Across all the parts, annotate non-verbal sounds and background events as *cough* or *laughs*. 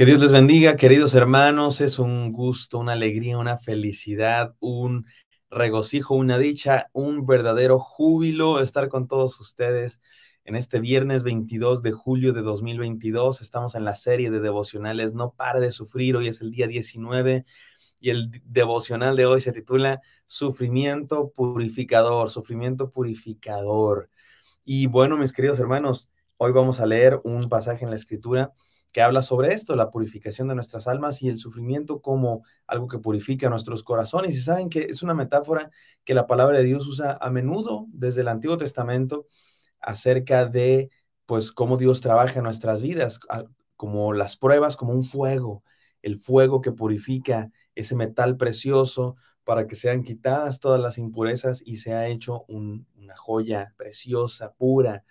Que Dios les bendiga, queridos hermanos. Es un gusto, una alegría, una felicidad, un regocijo, una dicha, un verdadero júbilo estar con todos ustedes en este viernes 22 de julio de 2022. Estamos en la serie de devocionales No pare de sufrir. Hoy es el día 19 y el devocional de hoy se titula Sufrimiento purificador, sufrimiento purificador. Y bueno, mis queridos hermanos, hoy vamos a leer un pasaje en la escritura que habla sobre esto, la purificación de nuestras almas y el sufrimiento como algo que purifica nuestros corazones. Y saben que es una metáfora que la palabra de Dios usa a menudo desde el Antiguo Testamento acerca de pues cómo Dios trabaja en nuestras vidas, como las pruebas, como un fuego, el fuego que purifica ese metal precioso para que sean quitadas todas las impurezas y se ha hecho una joya preciosa, pura.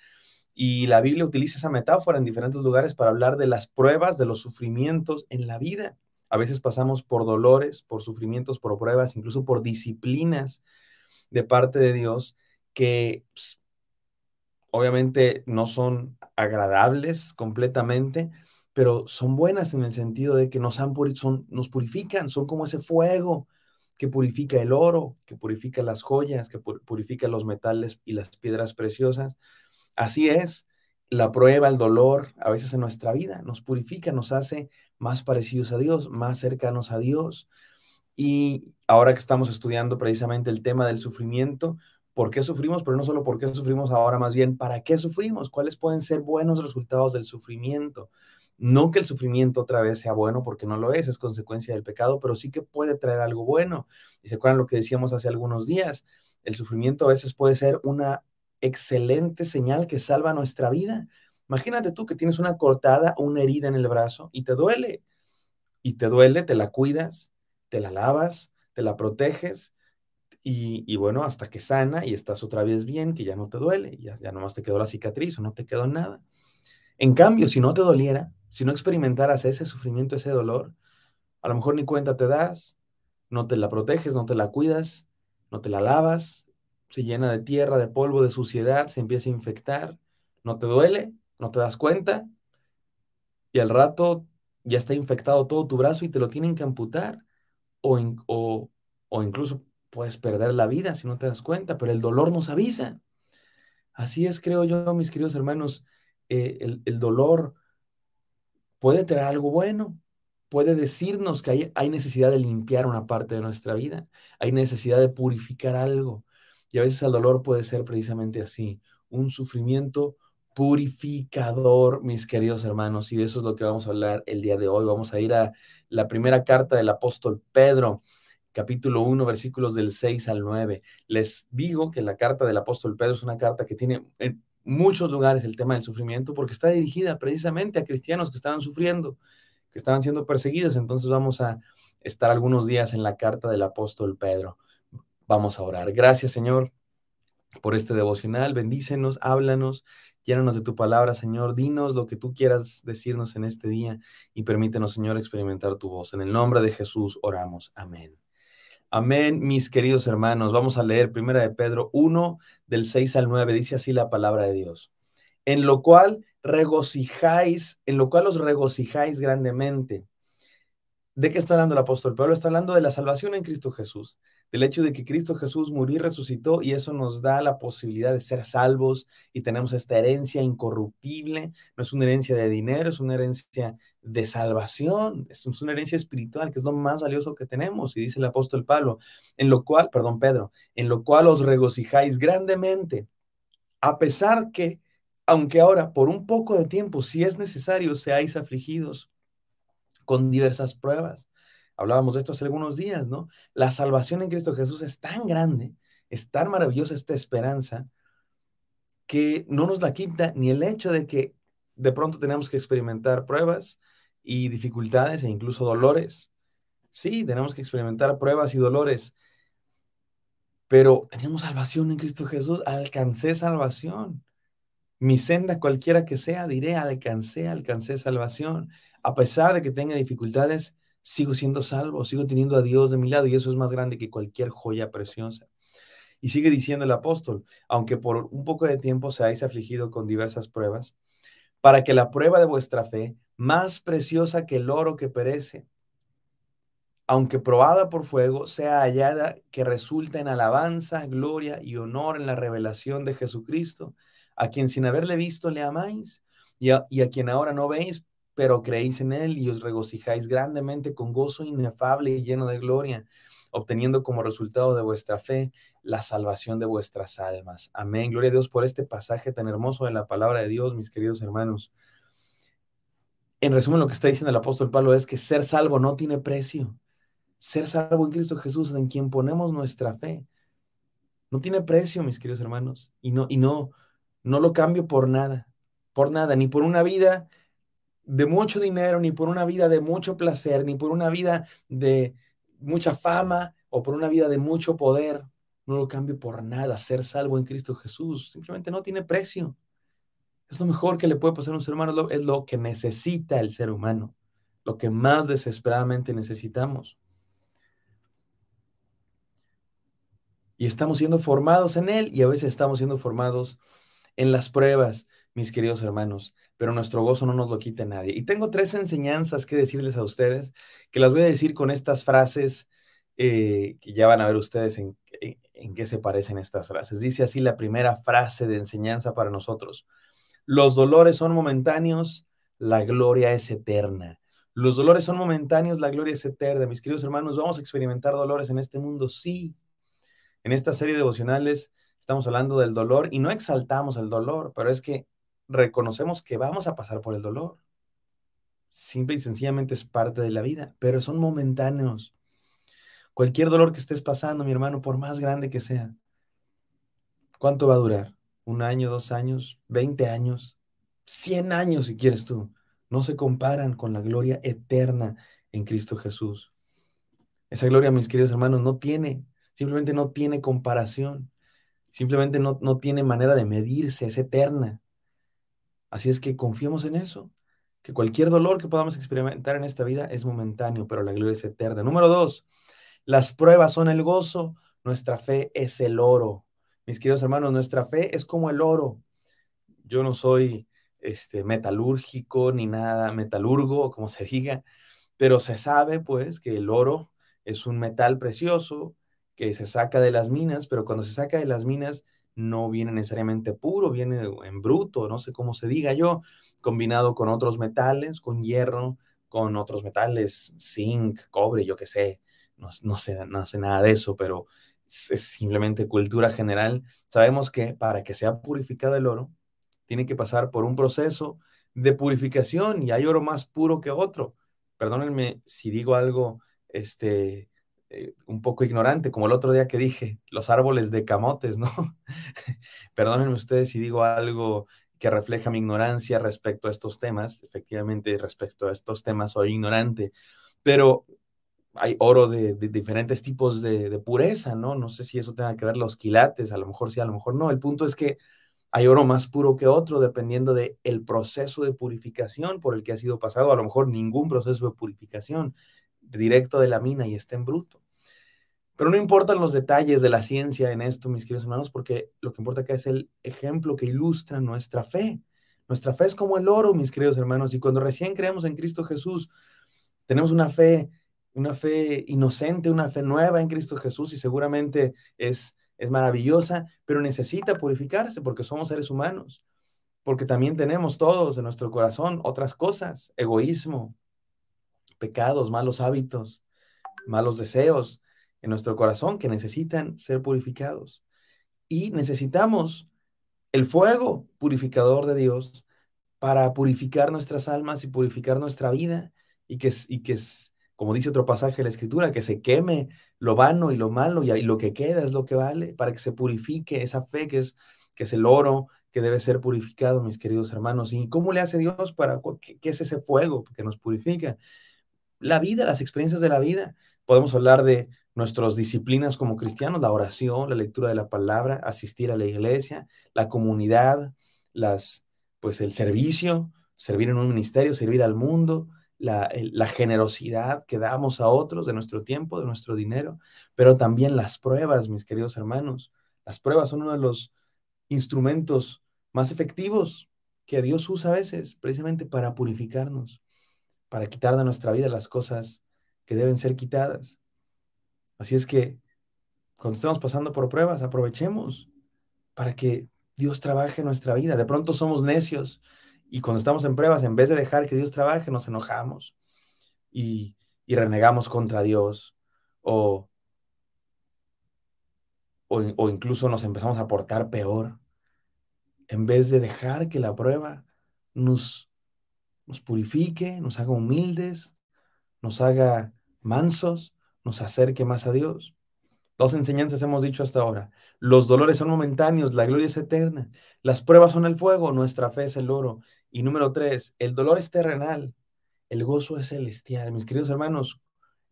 Y la Biblia utiliza esa metáfora en diferentes lugares para hablar de las pruebas, de los sufrimientos en la vida. A veces pasamos por dolores, por sufrimientos, por pruebas, incluso por disciplinas de parte de Dios que pues, obviamente no son agradables completamente, pero son buenas en el sentido de que nos, han nos purifican, son como ese fuego que purifica el oro, que purifica las joyas, que purifica los metales y las piedras preciosas. Así es, la prueba, el dolor, a veces en nuestra vida, nos purifica, nos hace más parecidos a Dios, más cercanos a Dios. Y ahora que estamos estudiando precisamente el tema del sufrimiento, ¿por qué sufrimos? Pero no solo por qué sufrimos ahora, más bien, ¿para qué sufrimos? ¿Cuáles pueden ser buenos resultados del sufrimiento? No que el sufrimiento otra vez sea bueno, porque no lo es, es consecuencia del pecado, pero sí que puede traer algo bueno. Y se acuerdan lo que decíamos hace algunos días, el sufrimiento a veces puede ser una excelente señal que salva nuestra vida. Imagínate tú que tienes una cortada o una herida en el brazo y te duele. Y te duele, te la cuidas, te la lavas, te la proteges y, bueno, hasta que sana y estás otra vez bien, que ya no te duele, ya, ya nomás te quedó la cicatriz o no te quedó nada. En cambio, si no te doliera, si no experimentaras ese sufrimiento, ese dolor, a lo mejor ni cuenta te das, no te la proteges, no te la cuidas, no te la lavas, se llena de tierra, de polvo, de suciedad, se empieza a infectar, no te duele, no te das cuenta, y al rato ya está infectado todo tu brazo y te lo tienen que amputar, o, o, incluso puedes perder la vida si no te das cuenta, pero el dolor nos avisa. Así es, creo yo, mis queridos hermanos, eh, el, dolor puede tener algo bueno, puede decirnos que hay necesidad de limpiar una parte de nuestra vida, hay necesidad de purificar algo, y a veces el dolor puede ser precisamente así, un sufrimiento purificador, mis queridos hermanos, y de eso es lo que vamos a hablar el día de hoy. Vamos a ir a la primera carta del apóstol Pedro, capítulo 1, versículos del 6 al 9. Les digo que la carta del apóstol Pedro es una carta que tiene en muchos lugares el tema del sufrimiento porque está dirigida precisamente a cristianos que estaban sufriendo, que estaban siendo perseguidos. Entonces vamos a estar algunos días en la carta del apóstol Pedro. Vamos a orar. Gracias, Señor, por este devocional. Bendícenos, háblanos, llénanos de tu palabra, Señor. Dinos lo que tú quieras decirnos en este día y permítenos, Señor, experimentar tu voz. En el nombre de Jesús oramos. Amén. Amén, mis queridos hermanos. Vamos a leer Primera de Pedro 1, del 6 al 9. Dice así la palabra de Dios. En lo cual regocijáis, en lo cual os regocijáis grandemente. ¿De qué está hablando el apóstol Pablo? Está hablando de la salvación en Cristo Jesús del hecho de que Cristo Jesús murió y resucitó y eso nos da la posibilidad de ser salvos y tenemos esta herencia incorruptible, no es una herencia de dinero, es una herencia de salvación, es una herencia espiritual que es lo más valioso que tenemos y dice el apóstol Pablo, en lo cual, perdón Pedro, en lo cual os regocijáis grandemente, a pesar que, aunque ahora por un poco de tiempo, si es necesario, seáis afligidos con diversas pruebas Hablábamos de esto hace algunos días, ¿no? La salvación en Cristo Jesús es tan grande, es tan maravillosa esta esperanza, que no nos la quita ni el hecho de que de pronto tenemos que experimentar pruebas y dificultades e incluso dolores. Sí, tenemos que experimentar pruebas y dolores, pero tenemos salvación en Cristo Jesús. Alcancé salvación. Mi senda, cualquiera que sea, diré, alcancé, alcancé salvación. A pesar de que tenga dificultades, sigo siendo salvo, sigo teniendo a Dios de mi lado y eso es más grande que cualquier joya preciosa. Y sigue diciendo el apóstol, aunque por un poco de tiempo seáis afligido con diversas pruebas, para que la prueba de vuestra fe, más preciosa que el oro que perece, aunque probada por fuego, sea hallada que resulta en alabanza, gloria y honor en la revelación de Jesucristo, a quien sin haberle visto le amáis y a, y a quien ahora no veis, pero creéis en Él y os regocijáis grandemente con gozo inefable y lleno de gloria, obteniendo como resultado de vuestra fe la salvación de vuestras almas. Amén. Gloria a Dios por este pasaje tan hermoso de la palabra de Dios, mis queridos hermanos. En resumen, lo que está diciendo el apóstol Pablo es que ser salvo no tiene precio. Ser salvo en Cristo Jesús, en quien ponemos nuestra fe, no tiene precio, mis queridos hermanos, y no, y no, no lo cambio por nada, por nada, ni por una vida, de mucho dinero, ni por una vida de mucho placer, ni por una vida de mucha fama o por una vida de mucho poder. No lo cambio por nada. Ser salvo en Cristo Jesús simplemente no tiene precio. Es lo mejor que le puede pasar a un ser humano, es lo, es lo que necesita el ser humano, lo que más desesperadamente necesitamos. Y estamos siendo formados en Él y a veces estamos siendo formados en las pruebas mis queridos hermanos, pero nuestro gozo no nos lo quite nadie. Y tengo tres enseñanzas que decirles a ustedes, que las voy a decir con estas frases, eh, que ya van a ver ustedes en, qué se parecen estas frases. Dice así la primera frase de enseñanza para nosotros. Los dolores son momentáneos, la gloria es eterna. Los dolores son momentáneos, la gloria es eterna. Mis queridos hermanos, vamos a experimentar dolores en este mundo, sí. En esta serie de devocionales estamos hablando del dolor y no exaltamos el dolor, pero es que reconocemos que vamos a pasar por el dolor. Simple y sencillamente es parte de la vida, pero son momentáneos. Cualquier dolor que estés pasando, mi hermano, por más grande que sea, ¿cuánto va a durar? ¿Un año, dos años, veinte años, cien años si quieres tú? No se comparan con la gloria eterna en Cristo Jesús. Esa gloria, mis queridos hermanos, no tiene, simplemente no tiene comparación, simplemente no, no tiene manera de medirse, es eterna. Así es que confiemos en eso, que cualquier dolor que podamos experimentar en esta vida es momentáneo, pero la gloria es eterna. Número dos, las pruebas son el gozo, nuestra fe es el oro. Mis queridos hermanos, nuestra fe es como el oro. Yo no soy este, metalúrgico ni nada, metalurgo, como se diga, pero se sabe pues que el oro es un metal precioso que se saca de las minas, pero cuando se saca de las minas no viene necesariamente puro, viene en bruto, no sé cómo se diga yo, combinado con otros metales, con hierro, con otros metales, zinc, cobre, yo qué sé, no, no, sé, nada de eso, pero es, simplemente cultura general. Sabemos que para que sea purificado el oro, tiene que pasar por un proceso de purificación y hay oro más puro que otro. Perdónenme si digo algo este, eh, un poco ignorante, como el otro día que dije, los árboles de camotes, ¿no? *laughs* Perdónenme ustedes si digo algo que refleja mi ignorancia respecto a estos temas. Efectivamente, respecto a estos temas soy ignorante, pero hay oro de, diferentes tipos de, pureza, ¿no? No sé si eso tenga que ver los quilates, a lo mejor sí, a lo mejor no. El punto es que hay oro más puro que otro dependiendo del el proceso de purificación por el que ha sido pasado, a lo mejor ningún proceso de purificación directo de la mina y está en bruto. Pero no importan los detalles de la ciencia en esto, mis queridos hermanos, porque lo que importa acá es el ejemplo que ilustra nuestra fe. Nuestra fe es como el oro, mis queridos hermanos, y cuando recién creemos en Cristo Jesús, tenemos una fe, una fe inocente, una fe nueva en Cristo Jesús y seguramente es, es maravillosa, pero necesita purificarse porque somos seres humanos, porque también tenemos todos en nuestro corazón otras cosas, egoísmo, pecados, malos hábitos, malos deseos en nuestro corazón que necesitan ser purificados. Y necesitamos el fuego purificador de Dios para purificar nuestras almas y purificar nuestra vida y que, y que como dice otro pasaje de la Escritura, que se queme lo vano y lo malo y, lo que queda es lo que vale para que se purifique esa fe que es, que es el oro, que debe ser purificado, mis queridos hermanos. ¿Y cómo le hace Dios para qué, es ese fuego que nos purifica? la vida, las experiencias de la vida. Podemos hablar de nuestras disciplinas como cristianos, la oración, la lectura de la palabra, asistir a la iglesia, la comunidad, las, pues el servicio, servir en un ministerio, servir al mundo, la, la generosidad que damos a otros de nuestro tiempo, de nuestro dinero, pero también las pruebas, mis queridos hermanos. Las pruebas son uno de los instrumentos más efectivos que Dios usa a veces, precisamente para purificarnos para quitar de nuestra vida las cosas que deben ser quitadas. Así es que cuando estamos pasando por pruebas, aprovechemos para que Dios trabaje en nuestra vida. De pronto somos necios y cuando estamos en pruebas, en vez de dejar que Dios trabaje, nos enojamos y, renegamos contra Dios o, o incluso nos empezamos a portar peor en vez de dejar que la prueba nos nos purifique, nos haga humildes, nos haga mansos, nos acerque más a Dios. Dos enseñanzas hemos dicho hasta ahora. Los dolores son momentáneos, la gloria es eterna. Las pruebas son el fuego, nuestra fe es el oro. Y número tres, el dolor es terrenal, el gozo es celestial. Mis queridos hermanos,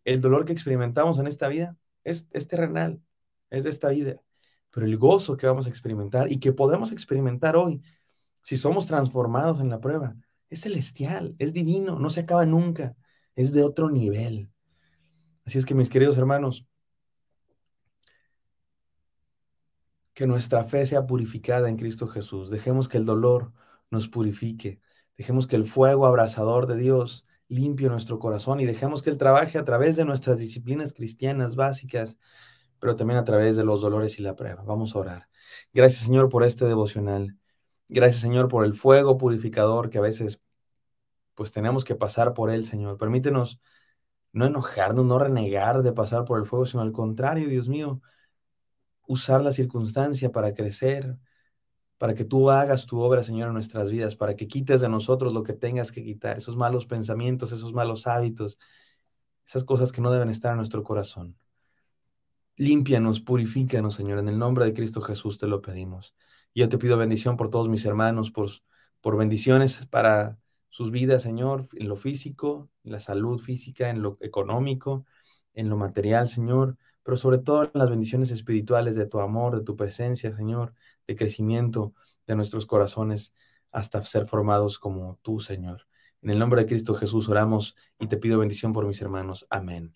el dolor que experimentamos en esta vida es, terrenal, es de esta vida. Pero el gozo que vamos a experimentar y que podemos experimentar hoy, si somos transformados en la prueba, es celestial, es divino, no se acaba nunca, es de otro nivel. Así es que mis queridos hermanos, que nuestra fe sea purificada en Cristo Jesús. Dejemos que el dolor nos purifique. Dejemos que el fuego abrasador de Dios limpie nuestro corazón y dejemos que Él trabaje a través de nuestras disciplinas cristianas básicas, pero también a través de los dolores y la prueba. Vamos a orar. Gracias Señor por este devocional. Gracias, Señor, por el fuego purificador que a veces pues tenemos que pasar por él, Señor. Permítenos no enojarnos, no renegar de pasar por el fuego, sino al contrario, Dios mío, usar la circunstancia para crecer, para que tú hagas tu obra, Señor, en nuestras vidas, para que quites de nosotros lo que tengas que quitar, esos malos pensamientos, esos malos hábitos, esas cosas que no deben estar en nuestro corazón. Límpianos, purifícanos, Señor, en el nombre de Cristo Jesús te lo pedimos yo te pido bendición por todos mis hermanos, por, por bendiciones para sus vidas, Señor, en lo físico, en la salud física, en lo económico, en lo material, Señor, pero sobre todo en las bendiciones espirituales de tu amor, de tu presencia, Señor, de crecimiento de nuestros corazones hasta ser formados como tú, Señor. En el nombre de Cristo Jesús oramos y te pido bendición por mis hermanos. Amén.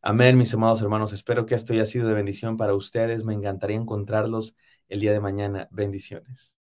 Amén, mis amados hermanos. Espero que esto haya sido de bendición para ustedes. Me encantaría encontrarlos el día de mañana. Bendiciones.